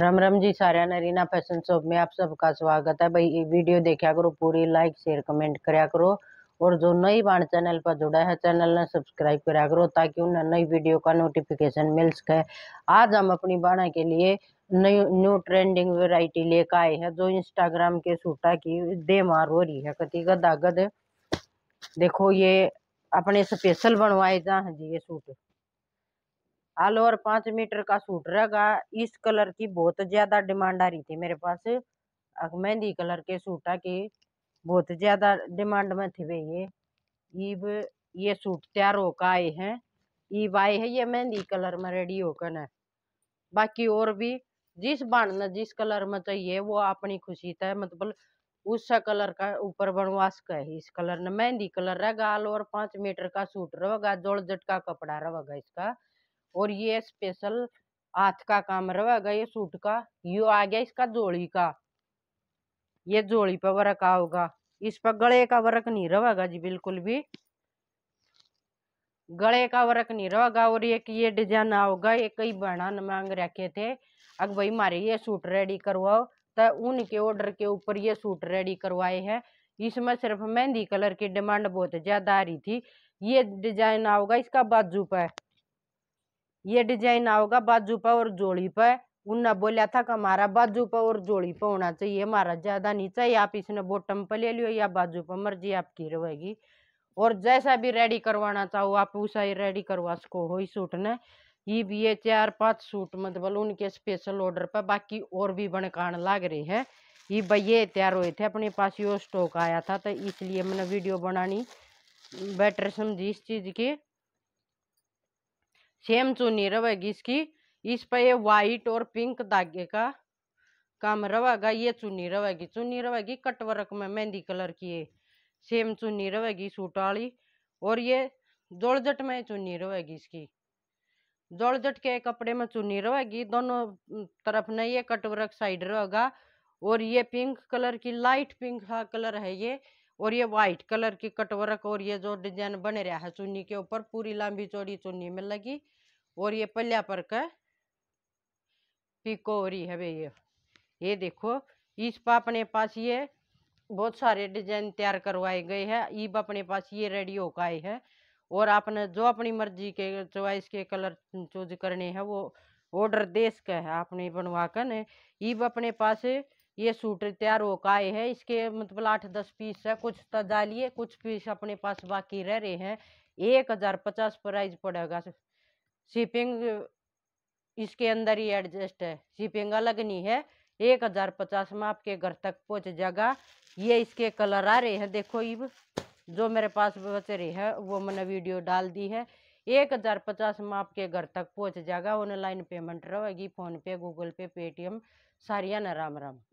राम राम जी सारे नरीना fashion shop में आप सबका स्वागत है भाई वीडियो देखा करो पूरी लाइक शेयर कमेंट कराया करो और जो नई बाण चैनल पर जुड़ा है चैनल ने सब्सक्राइब कराया करो ताकि उन्हें नई वीडियो का नोटिफिकेशन मिल सके आज हम अपनी बाणा के लिए नई न्यू ट्रेंडिंग वेराइटी लेकर आए हैं जो इंस्टाग्राम के सूटा की मार हो रही है कति गदागद देखो ये अपने स्पेशल बनवाए जा जी ये सूट हाल ओवर पांच मीटर का सूट रहेगा इस कलर की बहुत ज़्यादा डिमांड आ रही थी मेरे पास मेहंदी कलर के सूटा की बहुत ज़्यादा डिमांड में थे वे ये ईब ये सूट तैयार होकर आए हैं ईब आए है ये मेहंदी कलर में रेडी होकर न बाकी और भी जिस बाण ने जिस कलर में चाहिए वो अपनी खुशी था मतलब उस कलर का ऊपर बनवास का है इस कलर ने मेहंदी कलर रहेगा ओवर पांच मीटर का सूट रहेगा जोड़ जट का कपड़ा रहेगा इसका और ये स्पेशल हाथ का काम रहेगा ये सूट का यो आ गया इसका जोड़ी का ये जोड़ी पर वर्क आओगा इस पर गले का वर्क नहीं रहेगा जी बिल्कुल भी गले का वर्क नहीं रहेगा और एक ये डिजाइन आओगा ये कई बहना मांग रखे थे अब भाई मारे ये सूट रेडी करवाओ तो उनके ऑर्डर के ऊपर ये सूट रेडी करवाए हैं इसमें सिर्फ मेहंदी कलर की डिमांड बहुत ज़्यादा आ रही थी ये डिजाइन आओगा इसका बाजू पर ये डिजाइन आओगा बाजू पर और जोड़ी पर उन बोलिया था कि हमारा बाजू पर और जोड़ी पर होना चाहिए हमारा ज़्यादा नहीं चाहिए आप इसने बॉटम पर ले लियो या बाजू पर मर्जी आपकी रहेगी और जैसा भी रेडी करवाना चाहो आप वैसा ही रेडी करवा सको हो ही सूट ने ये भी ये चार पाँच सूट मतलब उनके स्पेशल ऑर्डर पर बाकी और भी बनकान लाग रही है ये भैया तैयार हुए थे अपने पास यो स्टॉक आया था तो इसलिए मैंने वीडियो बनानी बेटर समझी इस चीज़ की सेम चुनी रहेगी इसकी इस पर ये वाइट और पिंक धागे का काम रहेगा ये चुनी रहेगी चुनी रहेगी कटवर्क में मेहंदी कलर की ये सेम चुनी रहेगी सूट वाली और ये जोड़जट में चुनी रहेगी इसकी जोड़जट के कपड़े में चुनी रहेगी दोनों तरफ में ये कटवर्क साइड रहेगा और ये पिंक कलर की लाइट पिंक का कलर है ये और ये व्हाइट कलर की कटवर्क और ये जो डिजाइन बन रहा है चुन्नी के ऊपर पूरी लंबी चौड़ी चुन्नी में लगी और ये पल्ला पर का पिको रही है भे ये ये देखो इस पर अपने पास ये बहुत सारे डिजाइन तैयार करवाए गए हैं ईब अपने पास ये रेडी का आए है और आपने जो अपनी मर्जी के चॉइस के कलर चूज करने हैं वो ऑर्डर देश का है आपने बनवा कर ईब अपने पास ये सूट तैयार होकर आए हैं इसके मतलब आठ दस पीस है कुछ तो डालिए कुछ पीस अपने पास बाकी रह रहे हैं एक हज़ार पचास प्राइज पड़ेगा शिपिंग इसके अंदर ही एडजस्ट है शिपिंग अलग नहीं है एक हज़ार पचास में आपके घर तक पहुंच जाएगा ये इसके कलर आ रहे हैं देखो इब जो मेरे पास बच रहे हैं वो मैंने वीडियो डाल दी है एक हज़ार पचास में आपके घर तक पहुंच जाएगा ऑनलाइन पेमेंट रहेगी फ़ोनपे गूगल पे पेटीएम सारिया न राम राम